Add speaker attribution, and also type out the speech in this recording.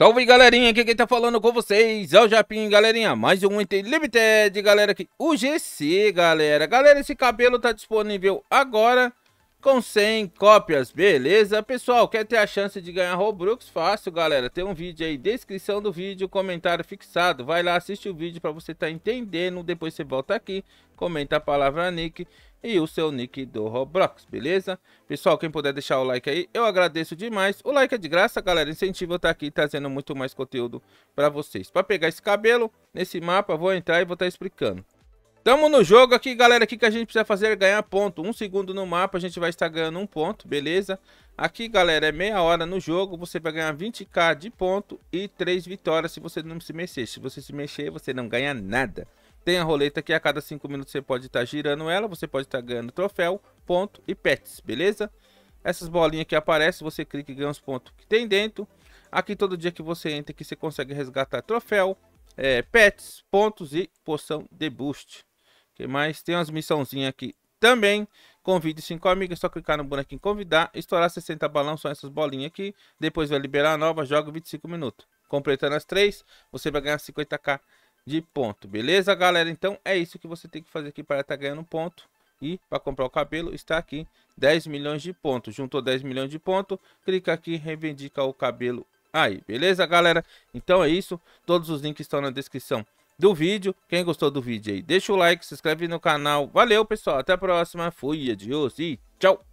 Speaker 1: Salve galerinha, aqui quem tá falando com vocês é o Japim, galerinha, mais um item Limited, galera, aqui, o GC, galera, galera, esse cabelo tá disponível agora com 100 cópias, beleza? Pessoal, quer ter a chance de ganhar Robux? Fácil, galera. Tem um vídeo aí, descrição do vídeo, comentário fixado. Vai lá, assiste o vídeo para você estar tá entendendo. Depois você volta aqui, comenta a palavra nick e o seu nick do Roblox, beleza? Pessoal, quem puder deixar o like aí, eu agradeço demais. O like é de graça, galera. Incentivo eu estar tá aqui trazendo muito mais conteúdo para vocês. Para pegar esse cabelo, nesse mapa, vou entrar e vou estar tá explicando. Tamo no jogo aqui, galera. O que a gente precisa fazer é ganhar ponto. Um segundo no mapa, a gente vai estar ganhando um ponto, beleza? Aqui, galera, é meia hora no jogo. Você vai ganhar 20k de ponto e 3 vitórias se você não se mexer. Se você se mexer, você não ganha nada. Tem a roleta que a cada 5 minutos você pode estar girando ela. Você pode estar ganhando troféu, ponto e pets, beleza? Essas bolinhas que aparecem, você clica e ganha os pontos que tem dentro. Aqui todo dia que você entra aqui, você consegue resgatar troféu, é, pets, pontos e poção de boost que mais? Tem umas missãozinhas aqui também. Convide cinco amigos, é só clicar no bonequinho convidar, estourar 60 balão, são essas bolinhas aqui. Depois vai liberar a nova, joga 25 minutos. Completando as três, você vai ganhar 50k de ponto, beleza, galera? Então é isso que você tem que fazer aqui para estar tá ganhando ponto. E para comprar o cabelo está aqui 10 milhões de pontos. Juntou 10 milhões de pontos, clica aqui, reivindica o cabelo aí, beleza, galera? Então é isso. Todos os links estão na descrição do vídeo. Quem gostou do vídeo aí, deixa o like, se inscreve no canal. Valeu, pessoal. Até a próxima. Fui, adiós e tchau.